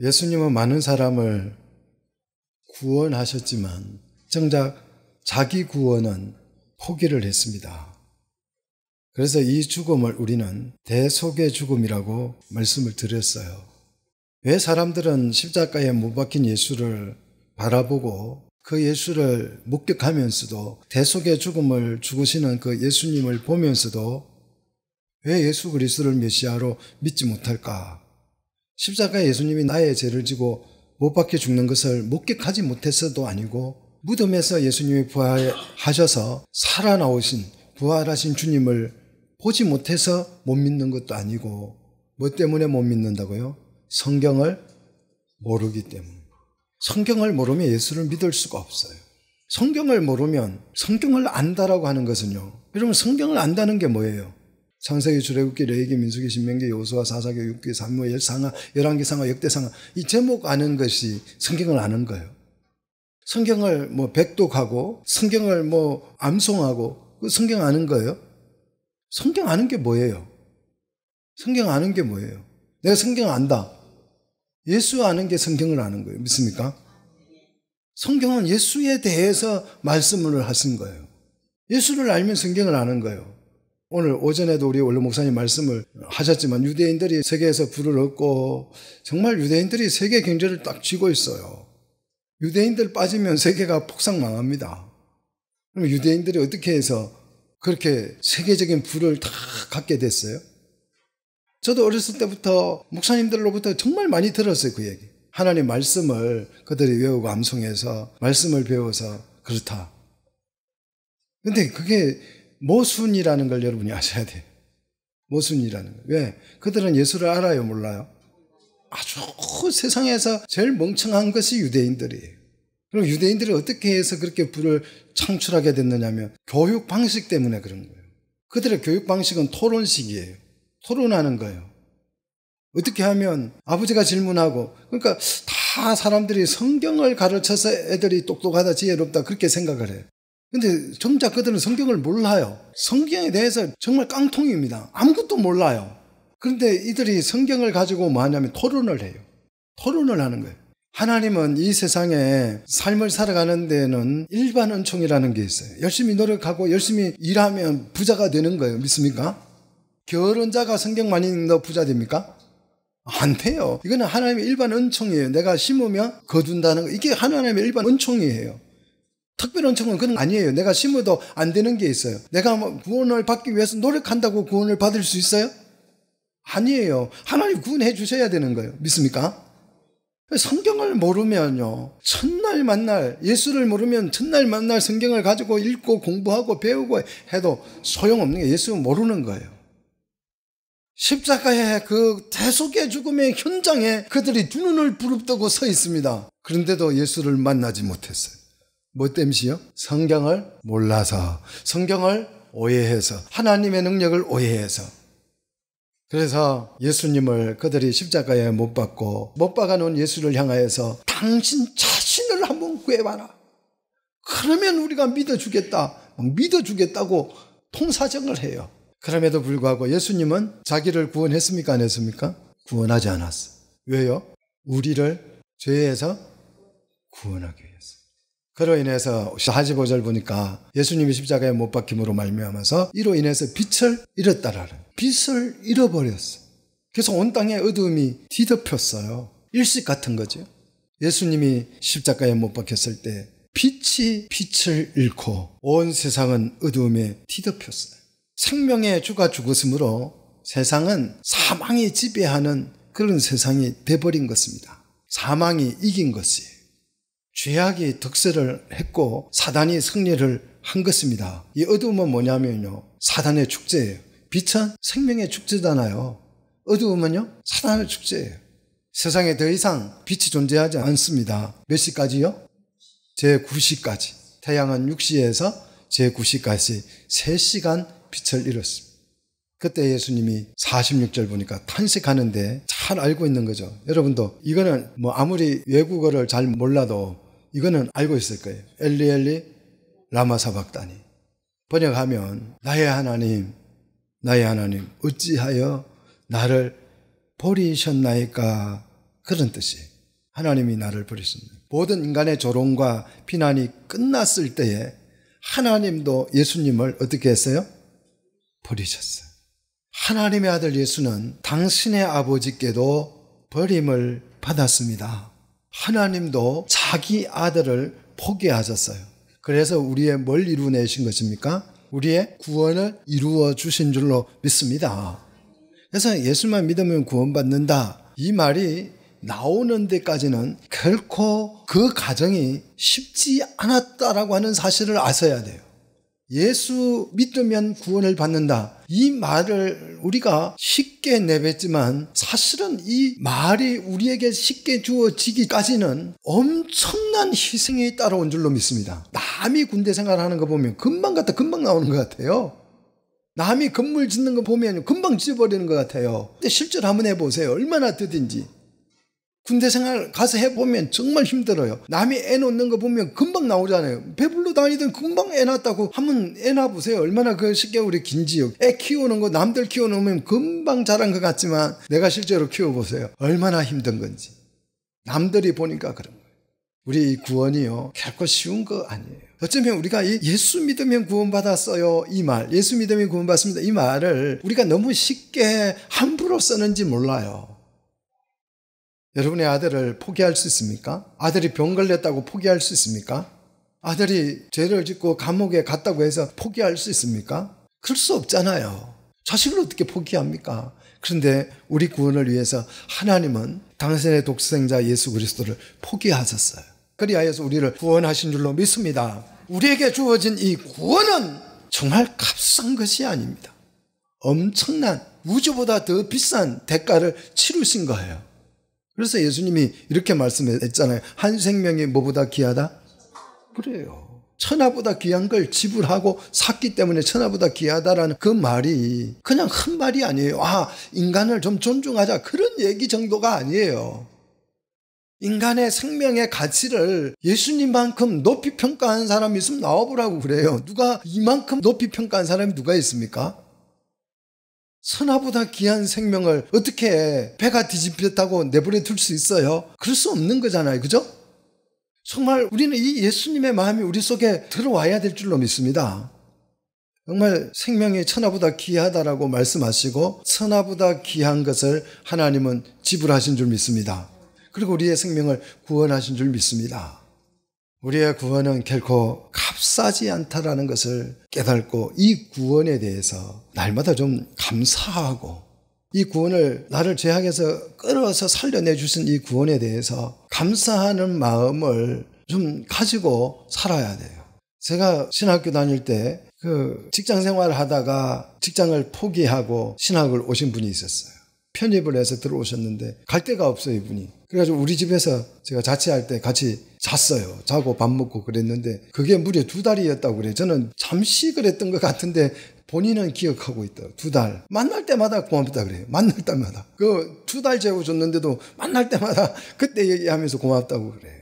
예수님은 많은 사람을 구원하셨지만 정작 자기 구원은 포기를 했습니다. 그래서 이 죽음을 우리는 대속의 죽음이라고 말씀을 드렸어요. 왜 사람들은 십자가에 못 박힌 예수를 바라보고 그 예수를 목격하면서도 대속의 죽음을 죽으시는 그 예수님을 보면서도 왜 예수 그리스도를 메시아로 믿지 못할까? 십자가에 예수님이 나의 죄를 지고 못 박혀 죽는 것을 목격하지 못했어도 아니고 무덤에서 예수님이 부활하셔서 살아나오신 부활하신 주님을 보지 못해서 못 믿는 것도 아니고 뭐 때문에 못 믿는다고요? 성경을 모르기 때문. 성경을 모르면 예수를 믿을 수가 없어요. 성경을 모르면 성경을 안다라고 하는 것은요. 여러분 성경을 안다는 게 뭐예요? 창세기 출애굽기 레위기 민수기 신명기 여호수아 사사기 육기 사무엘 상하 열왕기 상하 역대 상하 이 제목 아는 것이 성경을 아는 거예요. 성경을 뭐 백독하고 성경을 뭐 암송하고 그 성경 아는 거예요. 성경 아는 게 뭐예요? 성경 아는 게 뭐예요? 내가 성경 안다. 예수 아는 게 성경을 아는 거예요. 믿습니까? 성경은 예수에 대해서 말씀을 하신 거예요. 예수를 알면 성경을 아는 거예요. 오늘 오전에도 우리 원로 목사님 말씀을 하셨지만 유대인들이 세계에서 불을 얻고 정말 유대인들이 세계 경제를 딱 쥐고 있어요. 유대인들 빠지면 세계가 폭삭 망합니다. 그럼 유대인들이 어떻게 해서 그렇게 세계적인 불을 다 갖게 됐어요? 저도 어렸을 때부터 목사님들로부터 정말 많이 들었어요, 그 얘기. 하나님 말씀을 그들이 외우고 암송해서 말씀을 배워서 그렇다. 근데 그게 모순이라는 걸 여러분이 아셔야 돼요. 모순이라는 거. 왜? 그들은 예수를 알아요, 몰라요? 아주 세상에서 제일 멍청한 것이 유대인들이에요. 그럼 유대인들이 어떻게 해서 그렇게 불을 창출하게 됐느냐면 교육 방식 때문에 그런 거예요. 그들의 교육 방식은 토론식이에요. 토론하는 거예요. 어떻게 하면 아버지가 질문하고 그러니까 다 사람들이 성경을 가르쳐서 애들이 똑똑하다 지혜롭다 그렇게 생각을 해요. 근데 정작 그들은 성경을 몰라요. 성경에 대해서 정말 깡통입니다. 아무것도 몰라요. 그런데 이들이 성경을 가지고 뭐 하냐면 토론을 해요. 토론을 하는 거예요. 하나님은 이 세상에 삶을 살아가는 데에는 일반 은총이라는 게 있어요. 열심히 노력하고 열심히 일하면 부자가 되는 거예요. 믿습니까? 결혼자가 성경 많이 읽는다 부자 됩니까? 안 돼요. 이거는 하나님의 일반 은총이에요. 내가 심으면 거둔다는 거. 이게 하나님의 일반 은총이에요. 특별한 청은 그건 아니에요. 내가 심어도 안 되는 게 있어요. 내가 뭐 구원을 받기 위해서 노력한다고 구원을 받을 수 있어요? 아니에요. 하나님 구원해 주셔야 되는 거예요. 믿습니까? 성경을 모르면요. 첫날 만날, 예수를 모르면 첫날 만날 성경을 가지고 읽고 공부하고 배우고 해도 소용없는 게 예수 모르는 거예요. 십자가의 그 대속의 죽음의 현장에 그들이 두 눈을 부릅뜨고 서 있습니다. 그런데도 예수를 만나지 못했어요. 뭐 땜시요? 성경을 몰라서, 성경을 오해해서, 하나님의 능력을 오해해서. 그래서 예수님을 그들이 십자가에 못 박고 못 박아놓은 예수를 향하여서 당신 자신을 한번 구해봐라. 그러면 우리가 믿어주겠다. 믿어주겠다고 통사정을 해요. 그럼에도 불구하고 예수님은 자기를 구원했습니까? 안 했습니까? 구원하지 않았어. 왜요? 우리를 죄에서 구원하기 그로 인해서 45절 보니까 예수님이 십자가에 못 박힘으로 말미암아서 이로 인해서 빛을 잃었다라는 빛을 잃어버렸어. 그래서 온 땅의 어둠이 뒤덮였어요. 일식 같은 거죠. 예수님이 십자가에 못 박혔을 때 빛이 빛을 잃고 온 세상은 어둠에 뒤덮였어요. 생명의 주가 죽었으므로 세상은 사망이 지배하는 그런 세상이 돼버린 것입니다. 사망이 이긴 것이에요. 죄악이 득세를 했고 사단이 승리를 한 것입니다. 이어두은 뭐냐면요. 사단의 축제예요. 빛은 생명의 축제잖아요. 어두움은요. 사단의 축제예요. 세상에 더 이상 빛이 존재하지 않습니다. 몇 시까지요? 제 9시까지. 태양은 6시에서 제 9시까지 3시간 빛을 잃었습니다. 그때 예수님이 46절 보니까 탄식하는데 잘 알고 있는 거죠. 여러분도 이거는 뭐 아무리 외국어를 잘 몰라도 이거는 알고 있을 거예요. 엘리 엘리 라마 사박다니. 번역하면 나의 하나님, 나의 하나님 어찌하여 나를 버리셨나이까 그런 뜻이 하나님이 나를 버리셨나 모든 인간의 조롱과 비난이 끝났을 때에 하나님도 예수님을 어떻게 했어요? 버리셨어요. 하나님의 아들 예수는 당신의 아버지께도 버림을 받았습니다. 하나님도 자기 아들을 포기하셨어요. 그래서 우리의 뭘 이루내신 것입니까? 우리의 구원을 이루어 주신 줄로 믿습니다. 그래서 예수만 믿으면 구원받는다. 이 말이 나오는 데까지는 결코 그 과정이 쉽지 않았다라고 하는 사실을 아셔야 돼요. 예수 믿으면 구원을 받는다. 이 말을 우리가 쉽게 내뱉지만 사실은 이 말이 우리에게 쉽게 주어지기까지는 엄청난 희생이 따라온 줄로 믿습니다. 남이 군대 생활하는 거 보면 금방 갔다 금방 나오는 것 같아요. 남이 건물 짓는 거 보면 금방 지어버리는 것 같아요. 근데 실제로 한번 해보세요. 얼마나 뜨든지. 군대 생활 가서 해보면 정말 힘들어요. 남이 애 놓는 거 보면 금방 나오잖아요. 배불러 다니던 금방 애 낳았다고 한번 애 낳아보세요. 얼마나 그 쉽게 우리 긴지요. 애 키우는 거 남들 키워놓으면 금방 자란 것 같지만 내가 실제로 키워보세요. 얼마나 힘든 건지. 남들이 보니까 그런 거예요. 우리 구원이요. 결코 쉬운 거 아니에요. 어쩌면 우리가 예수 믿으면 구원받았어요. 이 말. 예수 믿으면 구원받습니다. 이 말을 우리가 너무 쉽게 함부로 쓰는지 몰라요. 여러분의 아들을 포기할 수 있습니까? 아들이 병 걸렸다고 포기할 수 있습니까? 아들이 죄를 짓고 감옥에 갔다고 해서 포기할 수 있습니까? 그럴 수 없잖아요. 자식을 어떻게 포기합니까? 그런데 우리 구원을 위해서 하나님은 당신의 독생자 예수 그리스도를 포기하셨어요. 그리하여서 우리를 구원하신 줄로 믿습니다. 우리에게 주어진 이 구원은 정말 값싼 것이 아닙니다. 엄청난 우주보다 더 비싼 대가를 치르신 거예요. 그래서 예수님이 이렇게 말씀했잖아요. 한 생명이 뭐보다 귀하다? 그래요. 천하보다 귀한 걸 지불하고 샀기 때문에 천하보다 귀하다라는 그 말이 그냥 한 말이 아니에요. 아, 인간을 좀 존중하자. 그런 얘기 정도가 아니에요. 인간의 생명의 가치를 예수님만큼 높이 평가한 사람이 있으면 나와보라고 그래요. 누가 이만큼 높이 평가한 사람이 누가 있습니까? 선화보다 귀한 생명을 어떻게 배가 뒤집혔다고 내버려 둘 수 있어요? 그럴 수 없는 거잖아요. 그죠? 정말 우리는 이 예수님의 마음이 우리 속에 들어와야 될 줄로 믿습니다. 정말 생명이 천하보다 귀하다라고 말씀하시고 천하보다 귀한 것을 하나님은 지불하신 줄 믿습니다. 그리고 우리의 생명을 구원하신 줄 믿습니다. 우리의 구원은 결코 값싸지 않다라는 것을 깨닫고 이 구원에 대해서 날마다 좀 감사하고 이 구원을 나를 죄악에서 끌어서 살려내 주신 이 구원에 대해서 감사하는 마음을 좀 가지고 살아야 돼요. 제가 신학교 다닐 때 그 직장 생활을 하다가 직장을 포기하고 신학을 오신 분이 있었어요. 편입을 해서 들어오셨는데 갈 데가 없어요, 이분이. 그래가지고 우리 집에서 제가 자취할 때 같이 잤어요. 자고 밥 먹고 그랬는데 그게 무려 두 달이었다고 그래요. 저는 잠시 그랬던 것 같은데 본인은 기억하고 있다. 두 달. 만날 때마다 고맙다 그래요. 만날 때마다. 그 두 달 재고 줬는데도 만날 때마다 그때 얘기하면서 고맙다고 그래요.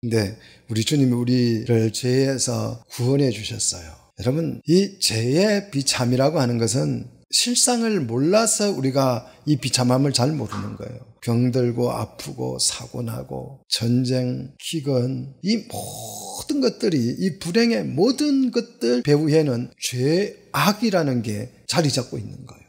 근데 우리 주님이 우리를 죄에서 구원해 주셨어요. 여러분, 이 죄의 비참이라고 하는 것은 실상을 몰라서 우리가 이 비참함을 잘 모르는 거예요. 병들고 아프고 사고나고 전쟁, 기근 이 모든 것들이 이 불행의 모든 것들 배후에는 죄악이라는 게 자리 잡고 있는 거예요.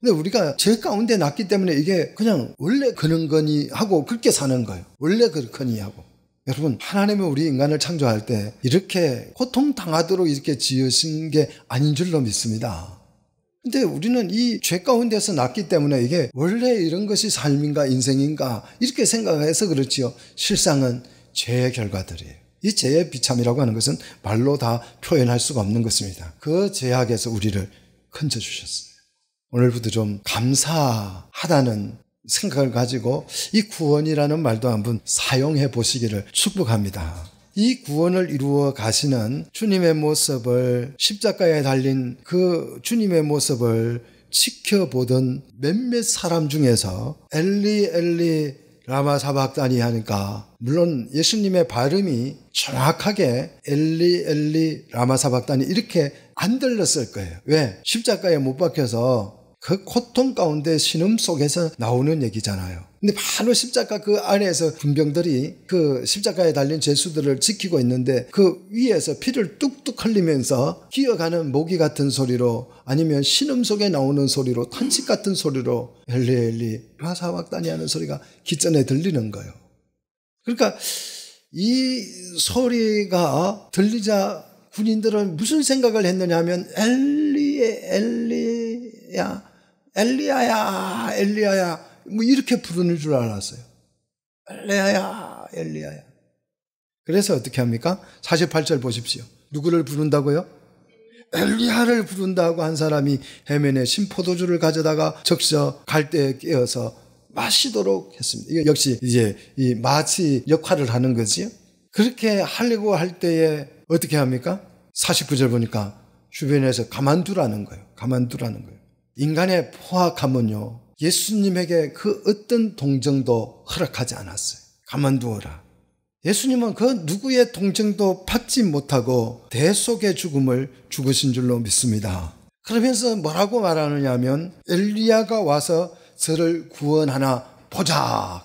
근데 우리가 죄 가운데 났기 때문에 이게 그냥 원래 그런 거니 하고 그렇게 사는 거예요. 원래 그렇거니 하고. 여러분 하나님은 우리 인간을 창조할 때 이렇게 고통당하도록 이렇게 지으신 게 아닌 줄로 믿습니다. 근데 우리는 이 죄 가운데서 났기 때문에 이게 원래 이런 것이 삶인가 인생인가 이렇게 생각해서 그렇지요. 실상은 죄의 결과들이에요. 이 죄의 비참이라고 하는 것은 말로 다 표현할 수가 없는 것입니다. 그 죄악에서 우리를 건져 주셨어요. 오늘부터 좀 감사하다는 생각을 가지고 이 구원이라는 말도 한번 사용해 보시기를 축복합니다. 이 구원을 이루어 가시는 주님의 모습을 십자가에 달린 그 주님의 모습을 지켜보던 몇몇 사람 중에서 엘리 엘리 라마 사박다니 하니까 물론 예수님의 발음이 정확하게 엘리 엘리 라마 사박다니 이렇게 안 들렸을 거예요. 왜? 십자가에 못 박혀서 그 고통 가운데 신음 속에서 나오는 얘기잖아요. 근데 바로 십자가 그 안에서 군병들이 그 십자가에 달린 죄수들을 지키고 있는데 그 위에서 피를 뚝뚝 흘리면서 기어가는 모기 같은 소리로 아니면 신음 속에 나오는 소리로 탄식 같은 소리로 엘리엘리 마사왁다니 하는 소리가 기전에 들리는 거예요. 그러니까 이 소리가 들리자 군인들은 무슨 생각을 했느냐 하면 엘리에 엘리야 엘리야야 엘리야야 뭐 이렇게 부르는 줄 알았어요. 엘리야야, 엘리야야. 그래서 어떻게 합니까? 48절 보십시오. 누구를 부른다고요? 엘리야를 부른다고 한 사람이 해면에 심포도주를 가져다가 적셔 갈대에 끼어서 마시도록 했습니다. 이거 역시 이제 이 마치 역할을 하는 거지요. 그렇게 하려고 할 때에 어떻게 합니까? 49절 보니까 주변에서 가만두라는 거예요. 가만두라는 거예요. 인간의 포악함은요, 예수님에게 그 어떤 동정도 허락하지 않았어요. 가만두어라. 예수님은 그 누구의 동정도 받지 못하고 대속의 죽음을 죽으신 줄로 믿습니다. 그러면서 뭐라고 말하느냐 면 엘리야가 와서 저를 구원하나 보자.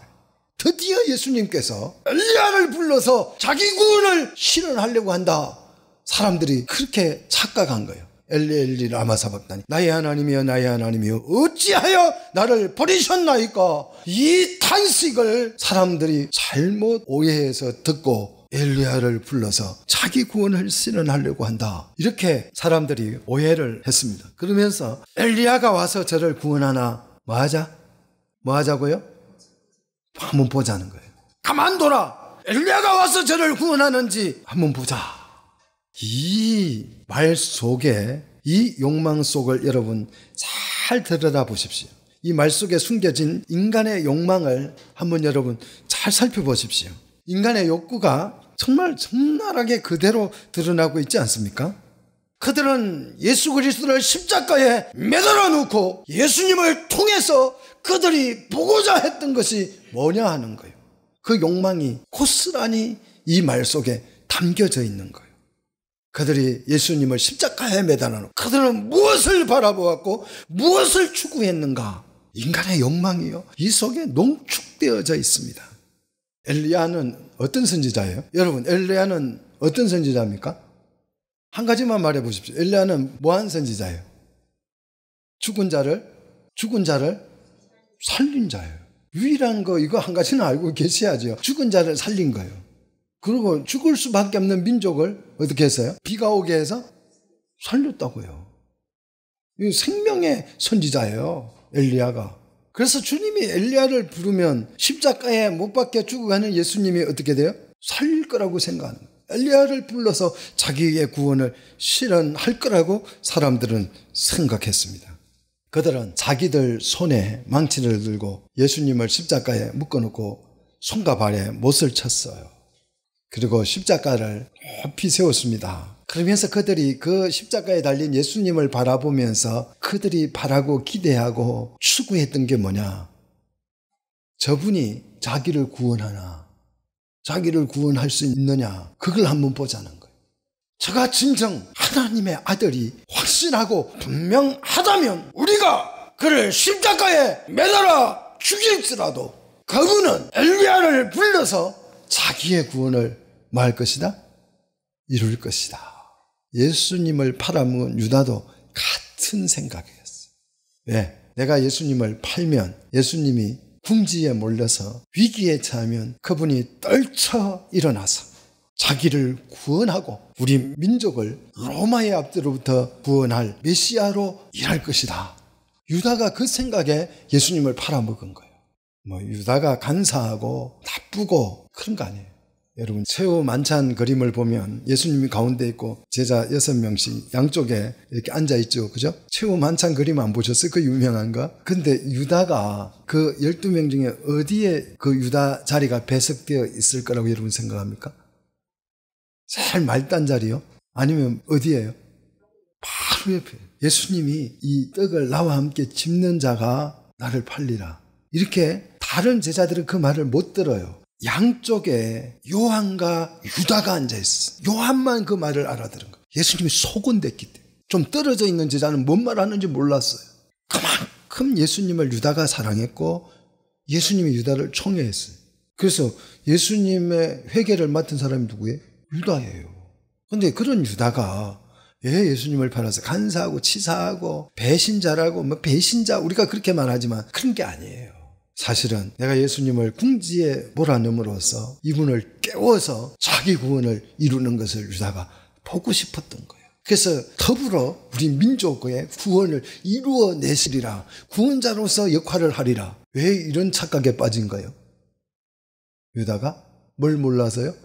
드디어 예수님께서 엘리야를 불러서 자기 구원을 실현하려고 한다. 사람들이 그렇게 착각한 거예요. 엘리엘리 라마 사박다니 나의 하나님이여 나의 하나님이여 어찌하여 나를 버리셨나이까 이 탄식을 사람들이 잘못 오해해서 듣고 엘리야를 불러서 자기 구원을 실현하려고 한다. 이렇게 사람들이 오해를 했습니다. 그러면서 엘리야가 와서 저를 구원하나 뭐 하자? 뭐 하자고요? 한번 보자는 거예요. 가만둬라. 엘리야가 와서 저를 구원하는지 한번 보자. 이말 속에 이 욕망 속을 여러분 잘 들여다 보십시오. 이 말 속에 숨겨진 인간의 욕망을 한번 여러분 잘 살펴보십시오. 인간의 욕구가 정말 적나라하게 그대로 드러나고 있지 않습니까? 그들은 예수 그리스도를 십자가에 매달아 놓고 예수님을 통해서 그들이 보고자 했던 것이 뭐냐 하는 거예요. 그 욕망이 고스란히 이 말 속에 담겨져 있는 거예요. 그들이 예수님을 십자가에 매달아놓고 그들은 무엇을 바라보았고 무엇을 추구했는가? 인간의 욕망이요. 이 속에 농축되어져 있습니다. 엘리야는 어떤 선지자예요? 여러분, 엘리야는 어떤 선지자입니까? 한 가지만 말해 보십시오. 엘리야는 뭐한 선지자예요? 죽은 자를 죽은 자를 살린 자예요. 유일한 거 이거 한 가지는 알고 계셔야죠. 죽은 자를 살린 거예요. 그리고 죽을 수밖에 없는 민족을 어떻게 했어요? 비가 오게 해서 살렸다고요. 생명의 선지자예요. 엘리야가. 그래서 주님이 엘리야를 부르면 십자가에 못 박혀 죽어가는 예수님이 어떻게 돼요? 살릴 거라고 생각하는 거예요. 엘리야를 불러서 자기의 구원을 실현할 거라고 사람들은 생각했습니다. 그들은 자기들 손에 망치를 들고 예수님을 십자가에 묶어놓고 손과 발에 못을 쳤어요. 그리고 십자가를 높이 세웠습니다. 그러면서 그들이 그 십자가에 달린 예수님을 바라보면서 그들이 바라고 기대하고 추구했던 게 뭐냐? 저분이 자기를 구원하나? 자기를 구원할 수 있느냐? 그걸 한번 보자는 거예요. 저가 진정 하나님의 아들이 확실하고 분명하다면 우리가 그를 십자가에 매달아 죽일지라도 그분은 엘리야를 불러서 자기의 구원을 뭐 할 것이다? 이룰 것이다. 예수님을 팔아먹은 유다도 같은 생각이었어. 왜? 내가 예수님을 팔면 예수님이 궁지에 몰려서 위기에 처하면 그분이 떨쳐 일어나서 자기를 구원하고 우리 민족을 로마의 앞대로부터 구원할 메시아로 일할 것이다. 유다가 그 생각에 예수님을 팔아먹은 거예요. 뭐 유다가 간사하고 나쁘고 그런 거 아니에요. 여러분 최후 만찬 그림을 보면 예수님이 가운데 있고 제자 여섯 명씩 양쪽에 이렇게 앉아 있죠. 그죠? 최후 만찬 그림 안 보셨어요? 그 유명한 거. 근데 유다가 그 열두 명 중에 어디에 그 유다 자리가 배석되어 있을 거라고 여러분 생각합니까? 잘 말단 자리요? 아니면 어디예요? 바로 옆에. 예수님이 이 떡을 나와 함께 집는 자가 나를 팔리라. 이렇게 다른 제자들은 그 말을 못 들어요. 양쪽에 요한과 유다가 앉아있어. 요한만 그 말을 알아들은 거예요. 예수님이 속은 됐기 때문에. 좀 떨어져 있는 제자는 뭔 말하는지 몰랐어요. 그만큼 예수님을 유다가 사랑했고 예수님이 유다를 총애했어요. 그래서 예수님의 회개를 맡은 사람이 누구예요? 유다예요. 근데 그런 유다가 예, 예수님을 팔아서 간사하고 치사하고 배신자라고 뭐 배신자 우리가 그렇게 말하지만 그런 게 아니에요. 사실은 내가 예수님을 궁지에 몰아넣음으로써 이분을 깨워서 자기 구원을 이루는 것을 유다가 보고 싶었던 거예요. 그래서 더불어 우리 민족의 구원을 이루어내시리라. 구원자로서 역할을 하리라. 왜 이런 착각에 빠진 거예요? 유다가 뭘 몰라서요?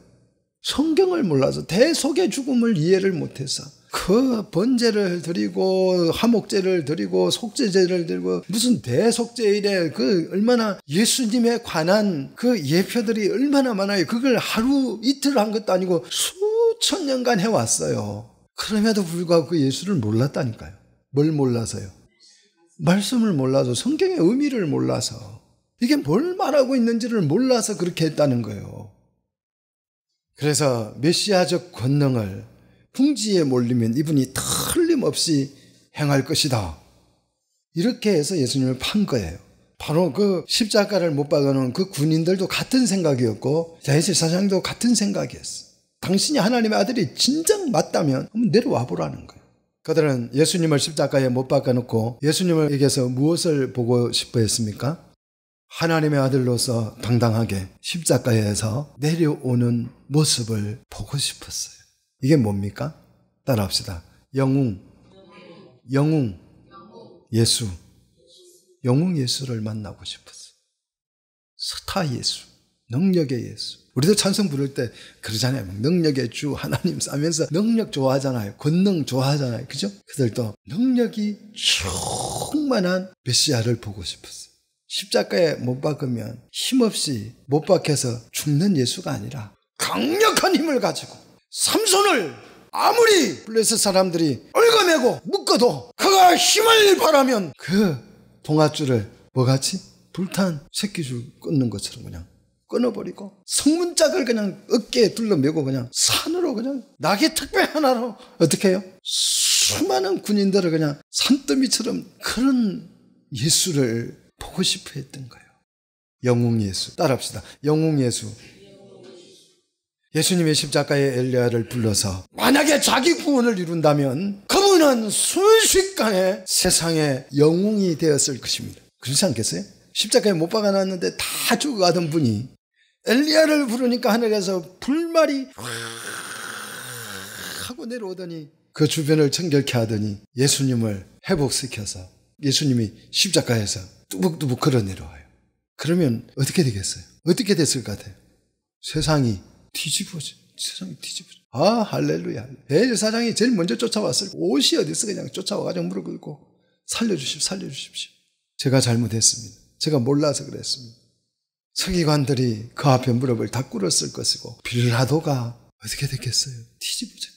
성경을 몰라서 대속의 죽음을 이해를 못해서 그 번제를 드리고 화목제를 드리고 속죄제를 드리고 무슨 대속제일에 그 얼마나 예수님에 관한 그 예표들이 얼마나 많아요. 그걸 하루 이틀 한 것도 아니고 수천 년간 해왔어요. 그럼에도 불구하고 그 예수를 몰랐다니까요. 뭘 몰라서요? 말씀을 몰라서 성경의 의미를 몰라서 이게 뭘 말하고 있는지를 몰라서 그렇게 했다는 거예요. 그래서 메시아적 권능을 궁지에 몰리면 이분이 틀림없이 행할 것이다. 이렇게 해서 예수님을 판 거예요. 바로 그 십자가를 못 박아놓은 그 군인들도 같은 생각이었고 다윗 사장도 같은 생각이었어. 당신이 하나님의 아들이 진작 맞다면 한번 내려와 보라는 거예요. 그들은 예수님을 십자가에 못 박아놓고 예수님에게서 무엇을 보고 싶어 했습니까? 하나님의 아들로서 당당하게 십자가에서 내려오는 모습을 보고 싶었어요. 이게 뭡니까? 따라합시다. 영웅. 영웅. 예수. 영웅 예수를 만나고 싶었어. 스타 예수. 능력의 예수. 우리도 찬송 부를 때 그러잖아요. 능력의 주 하나님 싸면서 능력 좋아하잖아요. 권능 좋아하잖아요. 그죠? 그들도 능력이 충만한 메시아를 보고 싶었어. 십자가에 못 박으면 힘없이 못 박혀서 죽는 예수가 아니라 강력한 힘을 가지고 삼손을 아무리 블레셋 사람들이 얽어매고 묶어도 그가 힘을 바라면 그 동아줄을 뭐같이 불탄 새끼줄 끊는 것처럼 그냥 끊어버리고 성문짝을 그냥 어깨에 둘러매고 그냥 산으로 그냥 낙의 특별 하나로 어떻게 해요? 수많은 군인들을 그냥 산더미처럼 그런 예수를 보고 싶어 했던 거예요. 영웅 예수. 따라합시다. 영웅 예수. 예수님의 십자가에 엘리야를 불러서 만약에 자기 구원을 이룬다면 그분은 순식간에 세상의 영웅이 되었을 것입니다. 그렇지 않겠어요? 십자가에 못 박아놨는데 다 죽어가던 분이 엘리야를 부르니까 하늘에서 불말이 하고 내려오더니 그 주변을 청결케 하더니 예수님을 회복시켜서 예수님이 십자가에서 뚜벅뚜벅 걸어 내려와요. 그러면 어떻게 되겠어요? 어떻게 됐을 것 같아요? 세상이 뒤집어져. 세상이 뒤집어져. 아, 할렐루야. 대제사장이 제일 먼저 쫓아왔을 옷이 어디서 그냥 쫓아와가지고 무릎 꿇고 살려주십시오, 살려주십시오. 제가 잘못했습니다. 제가 몰라서 그랬습니다. 서기관들이 그 앞에 무릎을 다 꿇었을 것이고 빌라도가 어떻게 됐겠어요? 뒤집어졌겠지.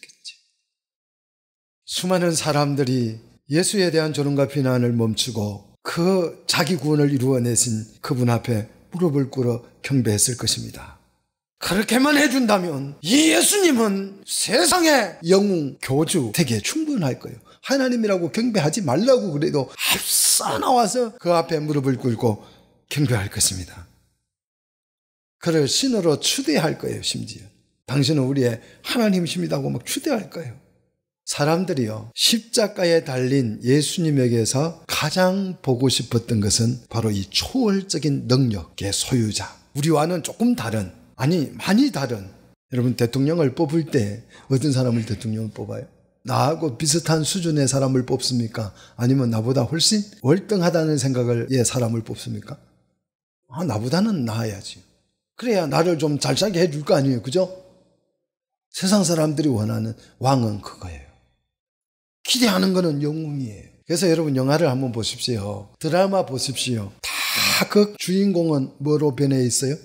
수많은 사람들이 예수에 대한 조롱과 비난을 멈추고 그 자기 구원을 이루어내신 그분 앞에 무릎을 꿇어 경배했을 것입니다. 그렇게만 해준다면 이 예수님은 세상의 영웅 교주 되게 충분할 거예요. 하나님이라고 경배하지 말라고 그래도 앞서 나와서 그 앞에 무릎을 꿇고 경배할 것입니다. 그를 신으로 추대할 거예요, 심지어. 당신은 우리의 하나님이십니다고 막 추대할 거예요. 사람들이요, 십자가에 달린 예수님에게서 가장 보고 싶었던 것은 바로 이 초월적인 능력의 소유자. 우리와는 조금 다른 아니, 많이 다른. 여러분, 대통령을 뽑을 때 어떤 사람을 대통령을 뽑아요? 나하고 비슷한 수준의 사람을 뽑습니까? 아니면 나보다 훨씬 월등하다는 생각을 예, 사람을 뽑습니까? 아, 나보다는 나아야지. 그래야 나를 좀잘 살게 해줄 거 아니에요. 그죠? 세상 사람들이 원하는 왕은 그거예요. 기대하는 거는 영웅이에요. 그래서 여러분 영화를 한번 보십시오. 드라마 보십시오. 다 그 주인공은 뭐로 변해 있어요?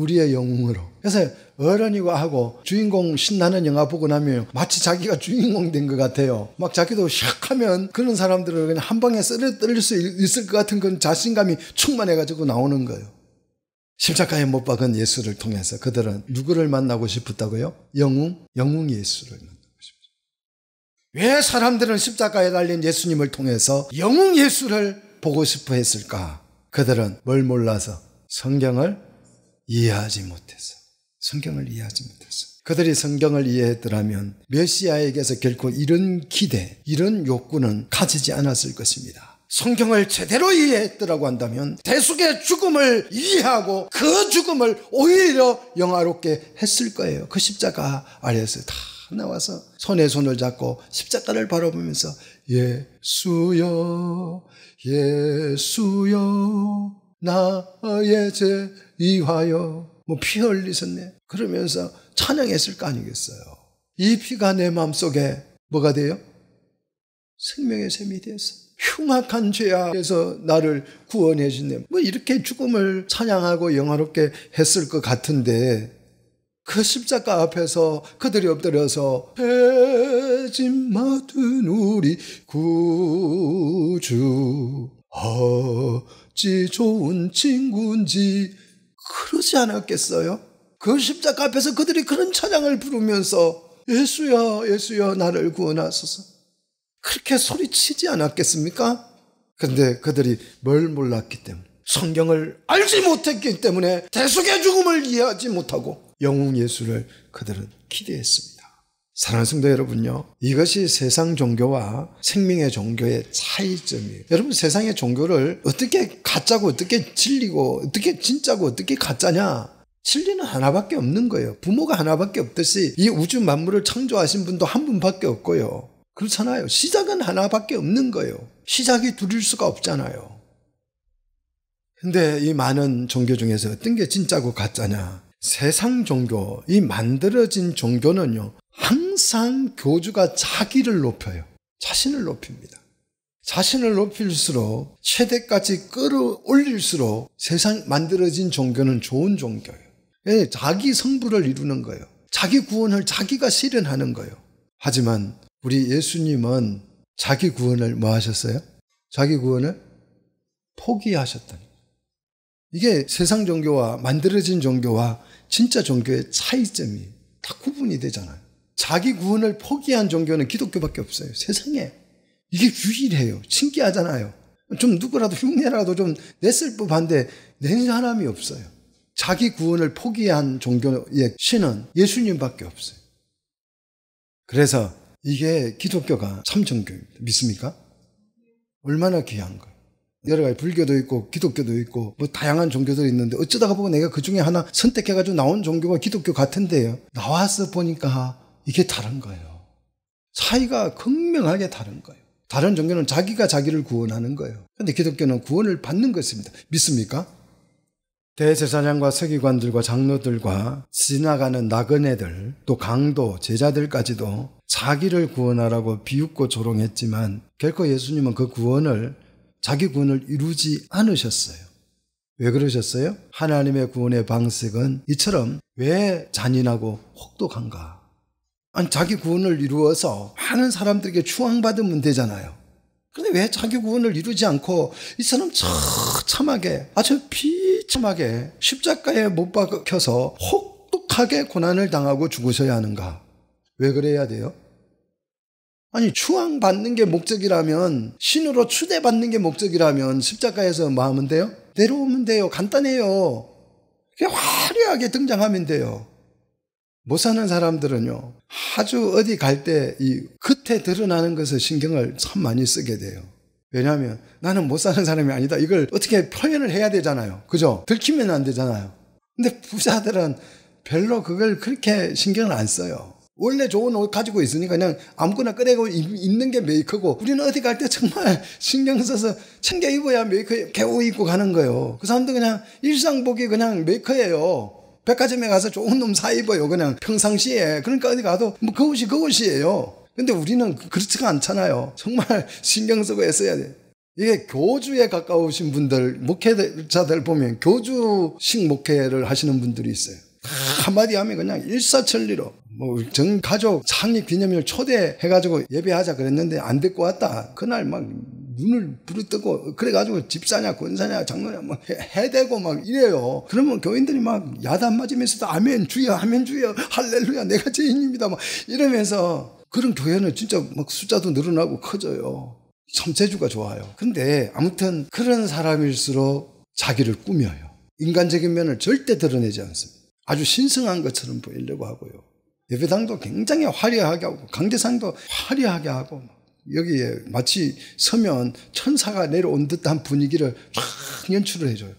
우리의 영웅으로. 그래서 어른이고 하고 주인공 신나는 영화 보고 나면 마치 자기가 주인공 된 것 같아요. 막 자기도 샥 하면 그런 사람들을 그냥 한 방에 쓰러뜨릴 수 있을 것 같은 그런 자신감이 충만해가지고 나오는 거예요. 십자가에 못 박은 예수를 통해서 그들은 누구를 만나고 싶었다고요? 영웅? 영웅 예수를 만나고 싶죠. 왜 사람들은 십자가에 달린 예수님을 통해서 영웅 예수를 보고 싶어 했을까? 그들은 뭘 몰라서 성경을 이해하지 못해서 성경을 이해하지 못해서 그들이 성경을 이해했더라면 메시아에게서 결코 이런 기대, 이런 욕구는 가지지 않았을 것입니다. 성경을 제대로 이해했더라고 한다면 대숙의 죽음을 이해하고 그 죽음을 오히려 영화롭게 했을 거예요. 그 십자가 아래에서 다 나와서 손에 손을 잡고 십자가를 바라보면서 예수여 예수여 나의 죄 이화여 뭐 피 흘리셨네 그러면서 찬양했을 거 아니겠어요. 이 피가 내 마음속에 뭐가 돼요? 생명의 샘이 돼서 흉악한 죄악에서 나를 구원해 주네. 뭐 이렇게 죽음을 찬양하고 영화롭게 했을 것 같은데 그 십자가 앞에서 그들이 엎드려서 해진 맡은 우리 구주 어찌 좋은 친구인지 그러지 않았겠어요? 그 십자가 앞에서 그들이 그런 찬양을 부르면서 예수여 예수여 나를 구원하소서 그렇게 소리치지 않았겠습니까? 근데 그들이 뭘 몰랐기 때문에 성경을 알지 못했기 때문에 대속의 죽음을 이해하지 못하고 영웅 예수를 그들은 기대했습니다. 사랑하는 성도 여러분요. 이것이 세상 종교와 생명의 종교의 차이점이에요. 여러분 세상의 종교를 어떻게 가짜고 어떻게 진리고 어떻게 진짜고 어떻게 가짜냐? 진리는 하나밖에 없는 거예요. 부모가 하나밖에 없듯이 이 우주 만물을 창조하신 분도 한 분밖에 없고요. 그렇잖아요. 시작은 하나밖에 없는 거예요. 시작이 둘일 수가 없잖아요. 근데 이 많은 종교 중에서 어떤 게 진짜고 가짜냐? 세상 종교, 이 만들어진 종교는요, 항상 교주가 자기를 높여요. 자신을 높입니다. 자신을 높일수록 최대까지 끌어올릴수록 세상 만들어진 종교는 좋은 종교예요. 예, 자기 성부를 이루는 거예요. 자기 구원을 자기가 실현하는 거예요. 하지만 우리 예수님은 자기 구원을 뭐 하셨어요? 자기 구원을 포기하셨다니. 이게 세상 종교와 만들어진 종교와 진짜 종교의 차이점이 다 구분이 되잖아요. 자기 구원을 포기한 종교는 기독교밖에 없어요. 세상에. 이게 유일해요. 신기하잖아요. 좀 누구라도 흉내라도 좀 냈을 법한데 낸 사람이 없어요. 자기 구원을 포기한 종교의 신은 예수님밖에 없어요. 그래서 이게 기독교가 참종교입니다. 믿습니까? 얼마나 귀한 거예요. 여러 가지 불교도 있고 기독교도 있고 뭐 다양한 종교들이 있는데 어쩌다가 보고 내가 그 중에 하나 선택해가지고 나온 종교가 기독교 같은데요. 나와서 보니까 이게 다른 거예요. 차이가 극명하게 다른 거예요. 다른 종교는 자기가 자기를 구원하는 거예요. 그런데 기독교는 구원을 받는 것입니다. 믿습니까? 대제사장과 서기관들과 장로들과 지나가는 나그네들 또 강도 제자들까지도 자기를 구원하라고 비웃고 조롱했지만 결코 예수님은 그 구원을 자기 구원을 이루지 않으셨어요. 왜 그러셨어요? 하나님의 구원의 방식은 이처럼 왜 잔인하고 혹독한가? 자기 구원을 이루어서 많은 사람들에게 추앙받으면 되잖아요. 그런데 왜 자기 구원을 이루지 않고 이 사람 처참하게 아주 비참하게 십자가에 못 박혀서 혹독하게 고난을 당하고 죽으셔야 하는가? 왜 그래야 돼요? 아니 추앙받는 게 목적이라면 신으로 추대받는 게 목적이라면 십자가에서 마음은 돼요? 내려오면 돼요. 간단해요. 화려하게 등장하면 돼요. 못 사는 사람들은요, 아주 어디 갈 때 이 끝에 드러나는 것을 신경을 참 많이 쓰게 돼요. 왜냐하면 나는 못 사는 사람이 아니다. 이걸 어떻게 표현을 해야 되잖아요. 그죠? 들키면 안 되잖아요. 근데 부자들은 별로 그걸 그렇게 신경을 안 써요. 원래 좋은 옷 가지고 있으니까 그냥 아무거나 꺼내고 입는 게 메이크고 우리는 어디 갈 때 정말 신경 써서 챙겨 입어야 메이크 개우 입고 가는 거예요. 그 사람도 그냥 일상복이 그냥 메이크예요. 백화점에 가서 좋은 놈 사 입어요. 그냥 평상시에. 그러니까 어디 가도 뭐그 옷이 그 옷이에요. 근데 우리는 그, 그렇지가 않잖아요. 정말 신경 쓰고 애써야 돼. 이게 교주에 가까우신 분들, 목회자들 보면 교주식 목회를 하시는 분들이 있어요. 한마디 하면 그냥 일사천리로 뭐 전 가족 창립 기념일 초대해가지고 예배하자 그랬는데 안 듣고 왔다. 그날 막 눈을 부릅뜨고 그래가지고 집사냐 권사냐 장로냐 막 뭐 해대고 막 이래요. 그러면 교인들이 막 야단 맞으면서도 아멘 주여 아멘 주여 할렐루야 내가 죄인입니다 막 이러면서 그런 교회는 진짜 막 숫자도 늘어나고 커져요. 참재주가 좋아요. 근데 아무튼 그런 사람일수록 자기를 꾸며요. 인간적인 면을 절대 드러내지 않습니다. 아주 신성한 것처럼 보이려고 하고요. 예배당도 굉장히 화려하게 하고 강제상도 화려하게 하고 여기에 마치 서면 천사가 내려온 듯한 분위기를 막 연출을 해줘요.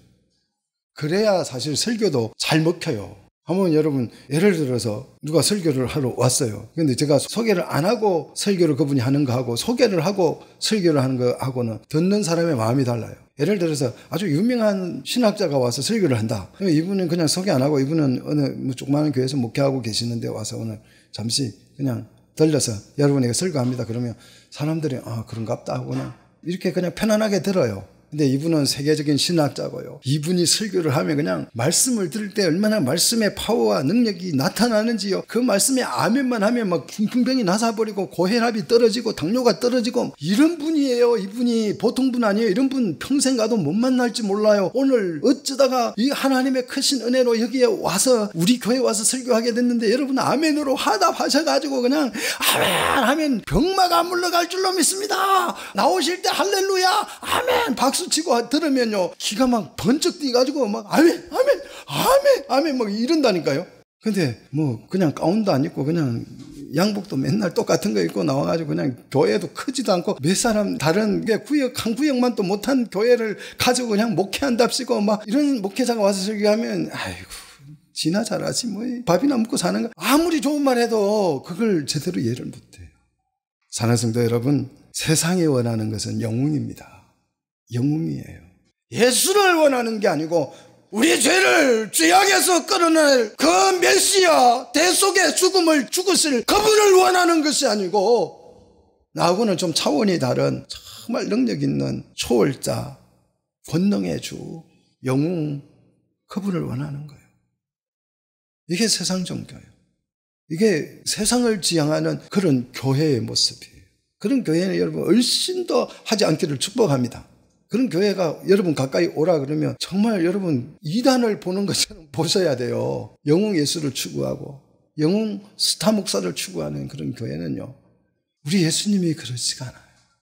그래야 사실 설교도 잘 먹혀요. 한번 여러분 예를 들어서 누가 설교를 하러 왔어요. 근데 제가 소개를 안 하고 설교를 그분이 하는 거하고 소개를 하고 설교를 하는 거하고는 듣는 사람의 마음이 달라요. 예를 들어서 아주 유명한 신학자가 와서 설교를 한다. 이분은 그냥 소개 안 하고 이분은 어느 뭐 조그마한 교회에서 목회하고 계시는데 와서 오늘 잠시 그냥 들려서 여러분에게 설교합니다. 그러면 사람들이 아 그런갑다 하고 그냥 이렇게 그냥 편안하게 들어요. 근데 이분은 세계적인 신학자고요. 이분이 설교를 하면 그냥 말씀을 들을 때 얼마나 말씀의 파워와 능력이 나타나는지요. 그 말씀에 아멘만 하면 막 중풍병이 나사버리고 고혈압이 떨어지고 당뇨가 떨어지고 이런 분이에요. 이분이 보통 분 아니에요. 이런 분 평생 가도 못 만날지 몰라요. 오늘 어쩌다가 이 하나님의 크신 은혜로 여기에 와서 우리 교회 와서 설교하게 됐는데 여러분 아멘으로 하답하셔가지고 그냥 아멘 하면 병마가 물러갈 줄로 믿습니다. 나오실 때 할렐루야 아멘 박수 박수 치고 들으면요 기가 막 번쩍 뛰가지고 막 아멘 아멘 아멘 아멘 막 이런다니까요. 근데 뭐 그냥 가운도 안 입고 그냥 양복도 맨날 똑같은 거 입고 나와가지고 그냥 교회도 크지도 않고 몇 사람 다른 게 구역 한 구역만 또 못한 교회를 가지고 그냥 목회한답시고 막 이런 목회자가 와서 저기 하면 아이고 지나 잘하지 뭐 밥이나 먹고 사는 거 아무리 좋은 말 해도 그걸 제대로 이해를 못해요. 사랑성도 여러분 세상이 원하는 것은 영웅입니다. 영웅이에요. 예수를 원하는 게 아니고 우리 죄를 죄악에서 끌어낼 그 메시아 대속의 죽음을 죽으실 그분을 원하는 것이 아니고 나하고는 좀 차원이 다른 정말 능력 있는 초월자 권능의 주 영웅 그분을 원하는 거예요. 이게 세상 종교예요. 이게 세상을 지향하는 그런 교회의 모습이에요. 그런 교회는 여러분 얼씬 더 하지 않기를 축복합니다. 그런 교회가 여러분 가까이 오라 그러면 정말 여러분 이단을 보는 것처럼 보셔야 돼요. 영웅 예수를 추구하고 영웅 스타 목사를 추구하는 그런 교회는요. 우리 예수님이 그러지가 않아요.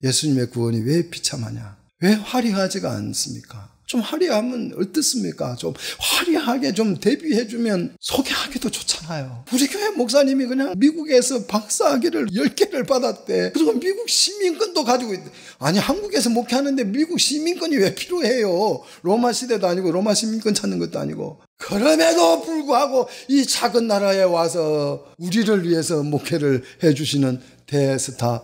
예수님의 구원이 왜 비참하냐? 왜 화려하지가 않습니까? 좀 화려하면 어떻습니까? 좀 화려하게 좀 데뷔해주면 소개하기도 좋잖아요. 우리 교회 목사님이 그냥 미국에서 박사학위를 10개를 받았대. 그리고 미국 시민권도 가지고 있대. 아니 한국에서 목회하는데 미국 시민권이 왜 필요해요? 로마 시대도 아니고 로마 시민권 찾는 것도 아니고. 그럼에도 불구하고 이 작은 나라에 와서 우리를 위해서 목회를 해주시는 대스타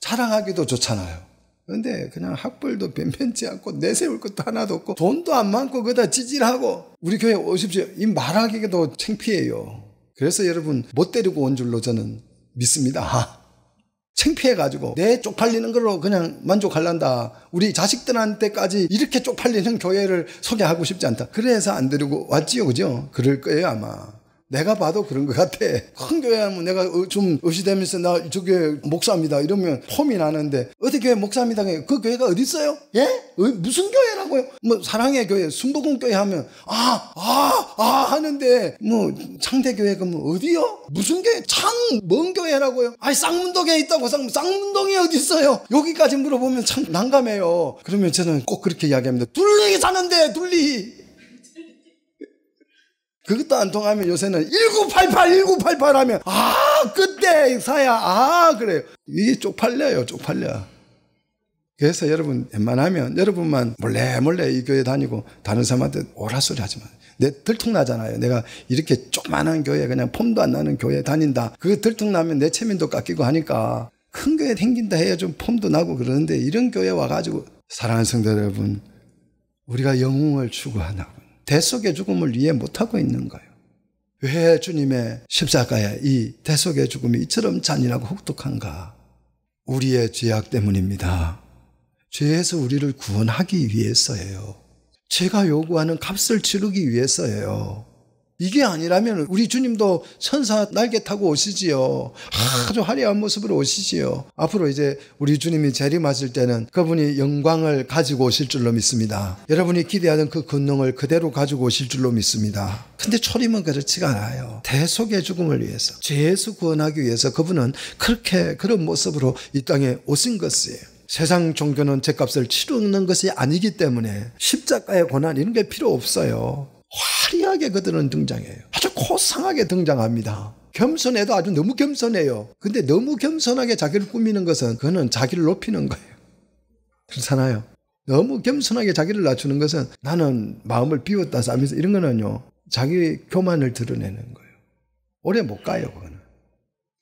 자랑하기도 좋잖아요. 근데 그냥 학벌도 변변치 않고 내세울 것도 하나도 없고 돈도 안 많고 그다 찌질하고 우리 교회 오십시오. 이 말하기도 창피해요. 그래서 여러분 못 데리고 온 줄로 저는 믿습니다. 창피해가지고 내 쪽팔리는 걸로 그냥 만족할란다. 우리 자식들한테까지 이렇게 쪽팔리는 교회를 소개하고 싶지 않다. 그래서 안 데리고 왔지요, 그죠? 그럴 거예요 아마. 내가 봐도 그런 것 같아. 큰 교회 하면 내가 어, 좀 의시되면서 나 저게 목사입니다. 이러면 폼이 나는데 어디 교회 목사입니다. 그 교회가 어디 있어요? 예? 어, 무슨 교회라고요? 뭐 사랑의 교회, 순복음 교회 하면 아, 아, 아 하는데 뭐 창대 교회가 면 어디요? 무슨 교회? 창먼 교회라고요? 아니 쌍문동에 있다고 쌍, 쌍문동이 어디 있어요? 여기까지 물어보면 참 난감해요. 그러면 저는 꼭 그렇게 이야기합니다. 둘리 사는데 둘리 그것도 안 통하면 요새는 1988, 1988 하면 아 그때 사야 아 그래요. 이게 쪽팔려요, 쪽팔려. 그래서 여러분 웬만하면 여러분만 몰래 몰래 이 교회 다니고 다른 사람한테 오라 소리 하지 마. 내 들통나잖아요. 내가 이렇게 조그만한 교회 그냥 폼도 안 나는 교회 다닌다. 그 들통나면 내 체면도 깎이고 하니까 큰 교회 생긴다 해야 좀 폼도 나고 그러는데 이런 교회 와가지고 사랑하는 성도 여러분 우리가 영웅을 추구하나 대속의 죽음을 이해 못하고 있는 거예요. 왜 주님의 십자가의 이 대속의 죽음이 이처럼 잔인하고 혹독한가? 우리의 죄악 때문입니다. 죄에서 우리를 구원하기 위해서예요. 제가 요구하는 값을 치르기 위해서예요. 이게 아니라면 우리 주님도 천사 날개 타고 오시지요. 아주 화려한 모습으로 오시지요. 앞으로 이제 우리 주님이 재림하실 때는 그분이 영광을 가지고 오실 줄로 믿습니다. 여러분이 기대하는 그 근능을 그대로 가지고 오실 줄로 믿습니다. 근데 초림은 그렇지가 않아요. 대속의 죽음을 위해서, 죄에서 구원하기 위해서 그분은 그렇게 그런 모습으로 이 땅에 오신 것이에요. 세상 종교는 제값을 치르는 것이 아니기 때문에 십자가의 고난 이런 게 필요 없어요. 화려하게 그들은 등장해요. 아주 코상하게 등장합니다. 겸손해도 아주 너무 겸손해요. 근데 너무 겸손하게 자기를 꾸미는 것은 그는 자기를 높이는 거예요. 그렇잖아요. 너무 겸손하게 자기를 낮추는 것은 나는 마음을 비웠다 싸면서 이런 거는요. 자기 교만을 드러내는 거예요. 오래 못 가요. 그건.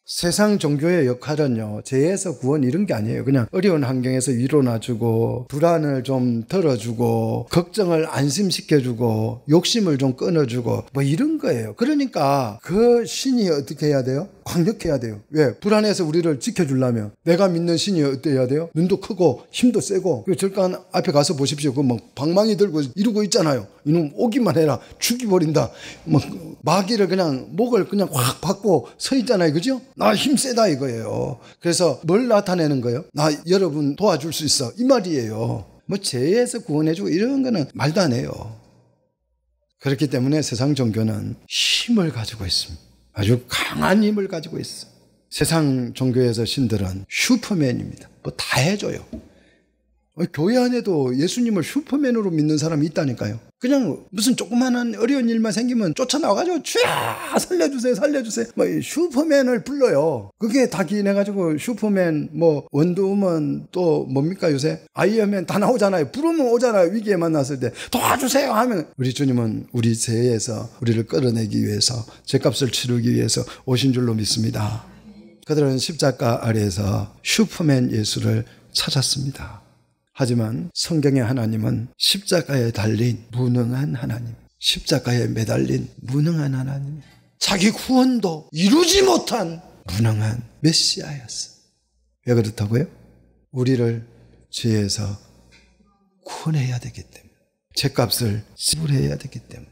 세상 종교의 역할은요, 죄에서 구원 이런 게 아니에요. 그냥 어려운 환경에서 위로놔주고, 불안을 좀 덜어주고, 걱정을 안심시켜주고, 욕심을 좀 끊어주고, 뭐 이런 거예요. 그러니까 그 신이 어떻게 해야 돼요? 강력해야 돼요. 왜? 불안해서 우리를 지켜주려면. 내가 믿는 신이 어때야 돼요? 눈도 크고, 힘도 세고, 그 절간 앞에 가서 보십시오. 그 뭐 방망이 들고 이러고 있잖아요. 이놈 오기만 해라. 죽이버린다. 뭐, 마귀를 그냥, 목을 그냥 확 받고 서 있잖아요. 그죠? 나 힘세다 이거예요. 그래서 뭘 나타내는 거예요? 나 여러분 도와줄 수 있어. 이 말이에요. 뭐, 죄에서 구원해주고 이런 거는 말도 안 해요. 그렇기 때문에 세상 종교는 힘을 가지고 있습니다. 아주 강한 힘을 가지고 있어. 세상 종교에서 신들은 슈퍼맨입니다. 뭐 다 해줘요. 교회 안에도 예수님을 슈퍼맨으로 믿는 사람이 있다니까요. 그냥 무슨 조그마한 어려운 일만 생기면 쫓아나와가지고 쥐야 살려주세요 살려주세요 뭐 슈퍼맨을 불러요 그게 다 기인해가지고 슈퍼맨 뭐원두우먼또 뭡니까 요새 아이언맨 다 나오잖아요 부르면 오잖아요 위기에 만났을 때 도와주세요 하면 우리 주님은 우리 죄에서 우리를 끌어내기 위해서 죄값을 치르기 위해서 오신 줄로 믿습니다 그들은 십자가 아래에서 슈퍼맨 예수를 찾았습니다 하지만 성경의 하나님은 십자가에 달린 무능한 하나님, 십자가에 매달린 무능한 하나님, 자기 구원도 이루지 못한 무능한 메시아였어. 왜 그렇다고요? 우리를 죄에서 구원해야 되기 때문에, 죄값을 지불해야 되기 때문에.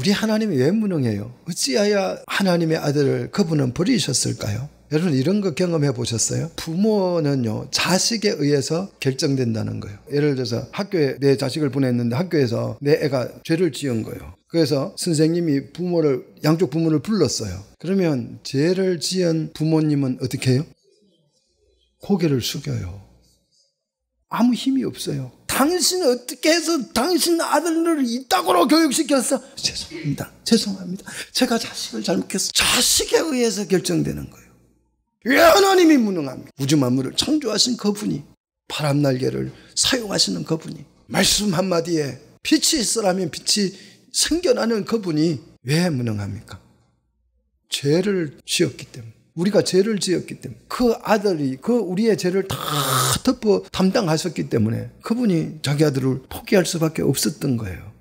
우리 하나님이 왜 무능해요? 어찌하여 하나님의 아들을 그분은 버리셨을까요? 여러분 이런 거 경험해 보셨어요? 부모는요 자식에 의해서 결정된다는 거예요. 예를 들어서 학교에 내 자식을 보냈는데 학교에서 내 애가 죄를 지은 거예요. 그래서 선생님이 부모를 양쪽 부모를 불렀어요. 그러면 죄를 지은 부모님은 어떻게 해요? 고개를 숙여요. 아무 힘이 없어요. 당신 어떻게 해서 당신 아들을 이따구로 교육시켰어? 죄송합니다. 죄송합니다. 제가 자식을 잘못했어. 자식에 의해서 결정되는 거예요. 왜 하나님이 무능합니까? 우주 만물을 창조하신 그분이 바람 날개를 사용하시는 그분이 말씀 한마디에 빛이 있으라면 빛이 생겨나는 그분이 왜 무능합니까? 죄를 지었기 때문에 우리가 죄를 지었기 때문에 그 아들이 그 우리의 죄를 다 덮어 담당하셨기 때문에 그분이 자기 아들을 포기할 수밖에 없었던 거예요.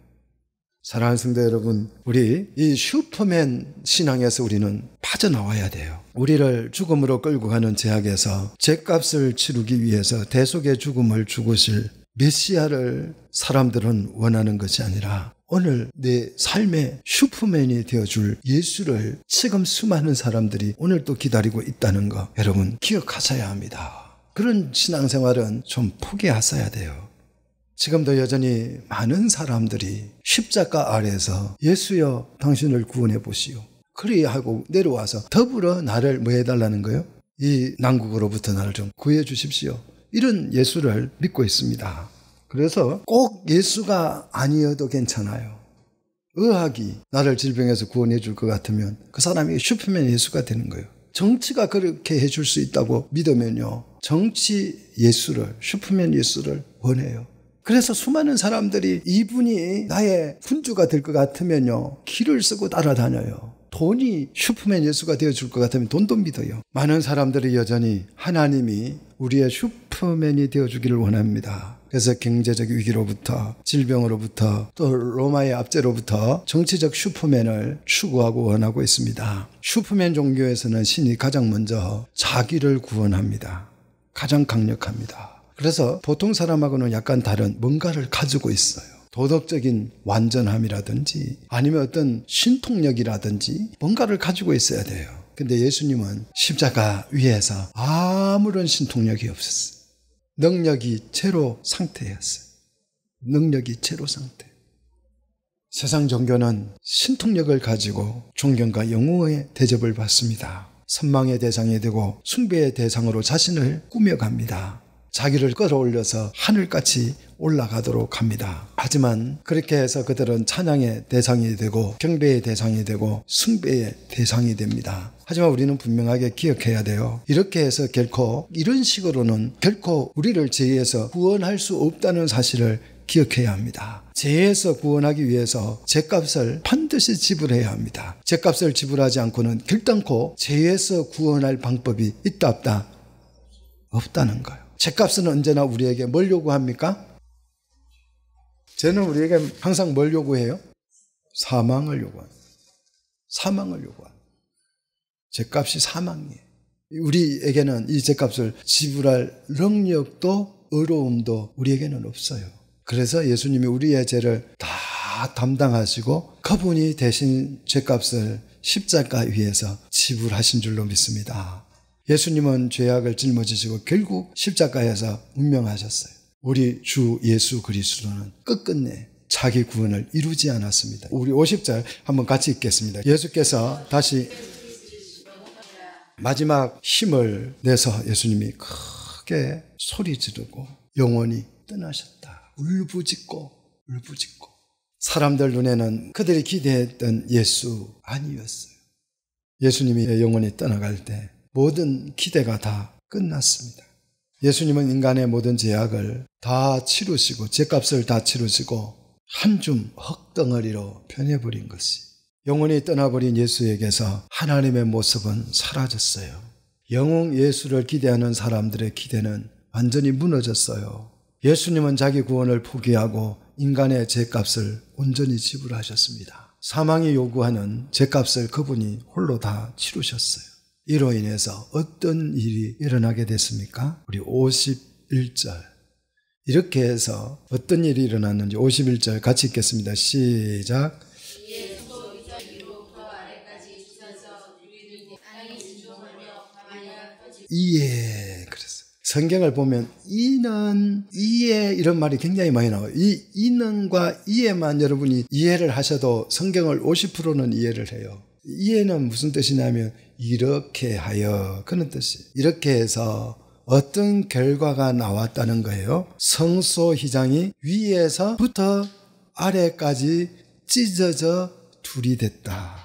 사랑하는 성도 여러분, 우리 이 슈퍼맨 신앙에서 우리는 빠져나와야 돼요. 우리를 죽음으로 끌고 가는 제약에서 죄값을 치르기 위해서 대속의 죽음을 죽으실 메시아를 사람들은 원하는 것이 아니라 오늘 내 삶의 슈퍼맨이 되어줄 예수를 지금 수많은 사람들이 오늘 또 기다리고 있다는 거 여러분 기억하셔야 합니다. 그런 신앙생활은 좀 포기하셔야 돼요. 지금도 여전히 많은 사람들이 십자가 아래에서 예수여 당신을 구원해 보시오. 그리하고 내려와서 더불어 나를 뭐 해달라는 거요이 난국으로부터 나를 좀 구해 주십시오. 이런 예수를 믿고 있습니다. 그래서 꼭 예수가 아니어도 괜찮아요. 의학이 나를 질병에서 구원해 줄 것 같으면 그 사람이 슈퍼맨 예수가 되는 거예요. 정치가 그렇게 해줄 수 있다고 믿으면요. 정치 예수를, 슈퍼맨 예수를 원해요. 그래서 수많은 사람들이 이분이 나의 군주가 될 것 같으면요. 길을 쓰고 따라다녀요. 돈이 슈퍼맨 예수가 되어줄 것 같으면 돈도 믿어요. 많은 사람들이 여전히 하나님이 우리의 슈퍼맨이 되어주기를 원합니다. 그래서 경제적 위기로부터 질병으로부터 또 로마의 압제로부터 정치적 슈퍼맨을 추구하고 원하고 있습니다. 슈퍼맨 종교에서는 신이 가장 먼저 자기를 구원합니다. 가장 강력합니다. 그래서 보통 사람하고는 약간 다른 뭔가를 가지고 있어요. 도덕적인 완전함이라든지 아니면 어떤 신통력이라든지 뭔가를 가지고 있어야 돼요. 근데 예수님은 십자가 위에서 아무런 신통력이 없었어요. 능력이 제로 상태였어요. 능력이 제로 상태. 세상 종교는 신통력을 가지고 존경과 영웅의 대접을 받습니다. 선망의 대상이 되고 숭배의 대상으로 자신을 꾸며갑니다. 자기를 끌어올려서 하늘같이 올라가도록 합니다. 하지만 그렇게 해서 그들은 찬양의 대상이 되고 경배의 대상이 되고 숭배의 대상이 됩니다. 하지만 우리는 분명하게 기억해야 돼요. 이렇게 해서 결코 이런 식으로는 결코 우리를 죄에서 구원할 수 없다는 사실을 기억해야 합니다. 죄에서 구원하기 위해서 죄값을 반드시 지불해야 합니다. 죄값을 지불하지 않고는 결단코 죄에서 구원할 방법이 있다 없다 없다는 거예요. 죄값은 언제나 우리에게 뭘 요구합니까? 쟤는 우리에게 항상 뭘 요구해요? 사망을 요구합니다. 사망을 요구합니다. 죗값이 사망이에요. 우리에게는 이 죗값을 지불할 능력도 어려움도 우리에게는 없어요. 그래서 예수님이 우리의 죄를 다 담당하시고 그분이 대신 죄값을 십자가 위에서 지불하신 줄로 믿습니다. 예수님은 죄악을 짊어지시고 결국 십자가에서 운명하셨어요. 우리 주 예수 그리스도는 끝끝내 자기 구원을 이루지 않았습니다. 우리 50절 한번 같이 읽겠습니다. 예수께서 다시 마지막 힘을 내서 예수님이 크게 소리 지르고 영원히 떠나셨다. 울부짖고 울부짖고 사람들 눈에는 그들이 기대했던 예수 아니었어요. 예수님이 영원히 떠나갈 때 모든 기대가 다 끝났습니다. 예수님은 인간의 모든 제약을 다 치르시고 죄값을 다 치르시고 한줌 흙덩어리로 변해버린 것이 영혼이 떠나버린 예수에게서 하나님의 모습은 사라졌어요. 영웅 예수를 기대하는 사람들의 기대는 완전히 무너졌어요. 예수님은 자기 구원을 포기하고 인간의 죄값을 온전히 지불하셨습니다. 사망이 요구하는 죄값을 그분이 홀로 다 치르셨어요. 이로 인해서 어떤 일이 일어나게 됐습니까? 우리 51절. 이렇게 해서 어떤 일이 일어났는지 51절 같이 읽겠습니다. 시작. 이에 그랬어 성경을 보면 이는 이에 이런 말이 굉장히 많이 나와요. 이 이는과 이에만 여러분이 이해를 하셔도 성경을 50%는 이해를 해요. 이해는 무슨 뜻이냐면 이렇게 하여 그런 뜻이 이렇게 해서 어떤 결과가 나왔다는 거예요. 성소희장이 위에서부터 아래까지 찢어져 둘이 됐다.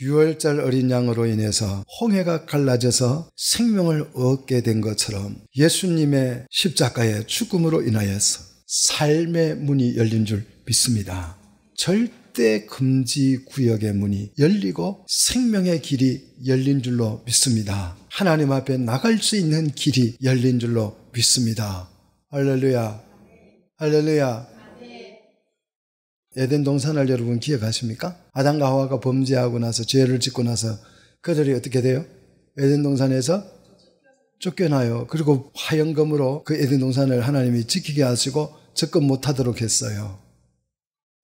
유월절 어린 양으로 인해서 홍해가 갈라져서 생명을 얻게 된 것처럼 예수님의 십자가의 죽음으로 인하여서 삶의 문이 열린 줄 믿습니다. 절 그때 금지 구역의 문이 열리고 생명의 길이 열린 줄로 믿습니다. 하나님 앞에 나갈 수 있는 길이 열린 줄로 믿습니다. 할렐루야. 할렐루야. 에덴 동산을 여러분 기억하십니까? 아담과 하와가 범죄하고 나서 죄를 짓고 나서 그들이 어떻게 돼요? 에덴 동산에서 쫓겨나요. 그리고 화연금으로 그 에덴 동산을 하나님이 지키게 하시고 접근 못하도록 했어요.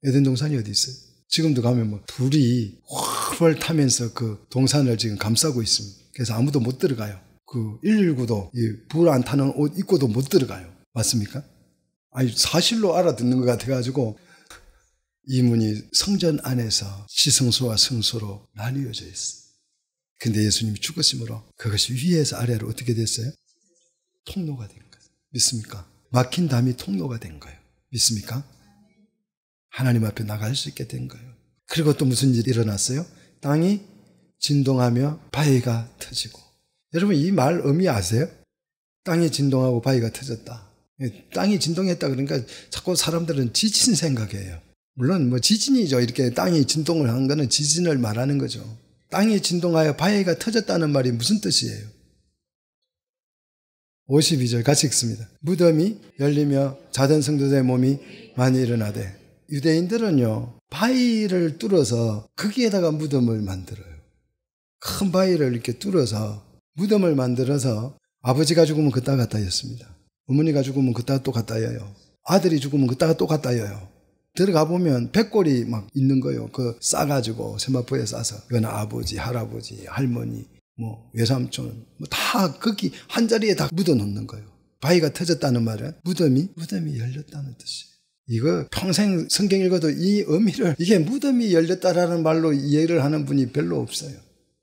에덴 동산이 어디 있어요? 지금도 가면 뭐 불이 훨훨 타면서 그 동산을 지금 감싸고 있습니다. 그래서 아무도 못 들어가요. 그 119도 불 안 타는 옷 입고도 못 들어가요. 맞습니까? 아니 사실로 알아듣는 것 같아가지고 이문이 성전 안에서 시성소와 성소로 나뉘어져 있어. 근데 예수님이 죽었으므로 그것이 위에서 아래로 어떻게 됐어요? 통로가 된 거예요. 믿습니까? 막힌 담이 통로가 된 거예요. 믿습니까? 하나님 앞에 나갈 수 있게 된 거예요. 그리고 또 무슨 일이 일어났어요? 땅이 진동하며 바위가 터지고. 여러분 이 말 의미 아세요? 땅이 진동하고 바위가 터졌다. 땅이 진동했다 그러니까 자꾸 사람들은 지진 생각해요. 물론 뭐 지진이죠. 이렇게 땅이 진동을 한 거는 지진을 말하는 거죠. 땅이 진동하여 바위가 터졌다는 말이 무슨 뜻이에요? 52절 같이 읽습니다. 무덤이 열리며 자던 성도들의 몸이 많이 일어나되 유대인들은요, 바위를 뚫어서 거기에다가 무덤을 만들어요. 큰 바위를 이렇게 뚫어서 무덤을 만들어서 아버지가 죽으면 그따 갔다 했습니다. 어머니가 죽으면 그따 또 갔다 해요. 아들이 죽으면 그따가 또 갔다 해요. 들어가 보면 백골이 막 있는 거예요. 그 싸가지고 세마포에 싸서 이건 아버지, 할아버지, 할머니, 뭐 외삼촌 뭐 다 거기 한 자리에 다 묻어 놓는 거예요. 바위가 터졌다는 말은 무덤이 무덤이 열렸다는 뜻이에요. 이거 평생 성경 읽어도 이 의미를 이게 무덤이 열렸다라는 말로 이해를 하는 분이 별로 없어요.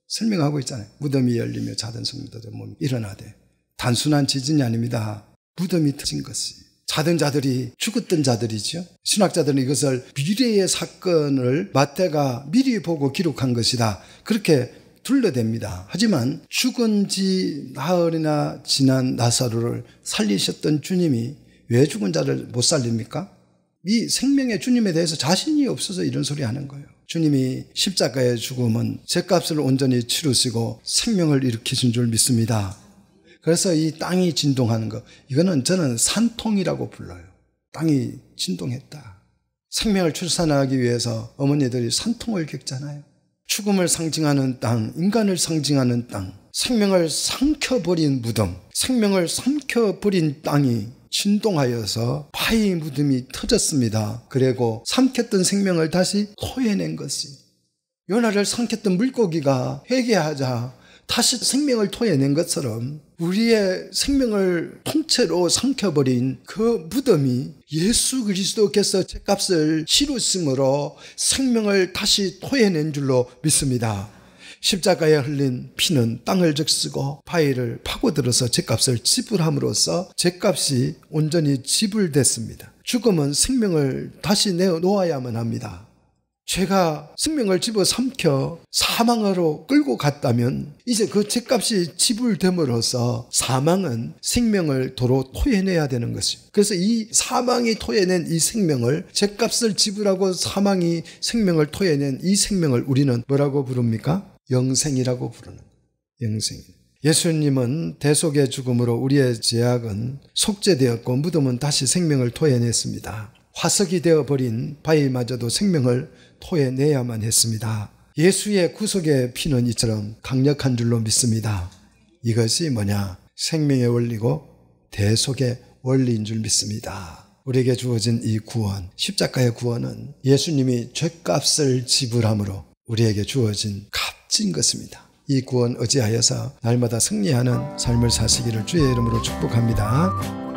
설명하고 있잖아요. 무덤이 열리며 자던 성도들 몸이 일어나되 단순한 지진이 아닙니다. 무덤이 터진 것이 자던 자들이 죽었던 자들이죠. 신학자들은 이것을 미래의 사건을 마태가 미리 보고 기록한 것이다. 그렇게 둘러댑니다. 하지만 죽은 지 나흘이나 지난 나사로를 살리셨던 주님이 왜 죽은 자를 못 살립니까? 이 생명의 주님에 대해서 자신이 없어서 이런 소리 하는 거예요. 주님이 십자가의 죽음은 죗값을 온전히 치르시고 생명을 일으키신 줄 믿습니다. 그래서 이 땅이 진동하는 거 이거는 저는 산통이라고 불러요. 땅이 진동했다. 생명을 출산하기 위해서 어머니들이 산통을 겪잖아요. 죽음을 상징하는 땅, 인간을 상징하는 땅, 생명을 삼켜버린 무덤, 생명을 삼켜버린 땅이 진동하여서 파의 무덤이 터졌습니다. 그리고 삼켰던 생명을 다시 토해낸 것이 요나를 삼켰던 물고기가 회개하자 다시 생명을 토해낸 것처럼 우리의 생명을 통째로 삼켜버린 그 무덤이 예수 그리스도께서 죗값을 치루심으로 생명을 다시 토해낸 줄로 믿습니다. 십자가에 흘린 피는 땅을 적시고 파일를 파고들어서 죗값을 지불함으로써 죗값이 온전히 지불됐습니다. 죽음은 생명을 다시 내놓아야만 합니다. 죄가 생명을 집어삼켜 사망으로 끌고 갔다면 이제 그 죄값이 지불됨으로써 사망은 생명을 도로 토해내야 되는 것이죠 그래서 이 사망이 토해낸 이 생명을 죄값을 지불하고 사망이 생명을 토해낸 이 생명을 우리는 뭐라고 부릅니까? 영생이라고 부르는 영생. 예수님은 대속의 죽음으로 우리의 죄악은 속죄되었고 무덤은 다시 생명을 토해냈습니다. 화석이 되어버린 바위마저도 생명을 토해내야만 했습니다. 예수의 구속의 피는 이처럼 강력한 줄로 믿습니다. 이것이 뭐냐? 생명의 원리고 대속의 원리인 줄 믿습니다. 우리에게 주어진 이 구원, 십자가의 구원은 예수님이 죄값을 지불함으로 우리에게 주어진 값, 값 것입니다. 이 구원 어찌하여서 날마다 승리하는 삶을 사시기를 주의 이름으로 축복합니다.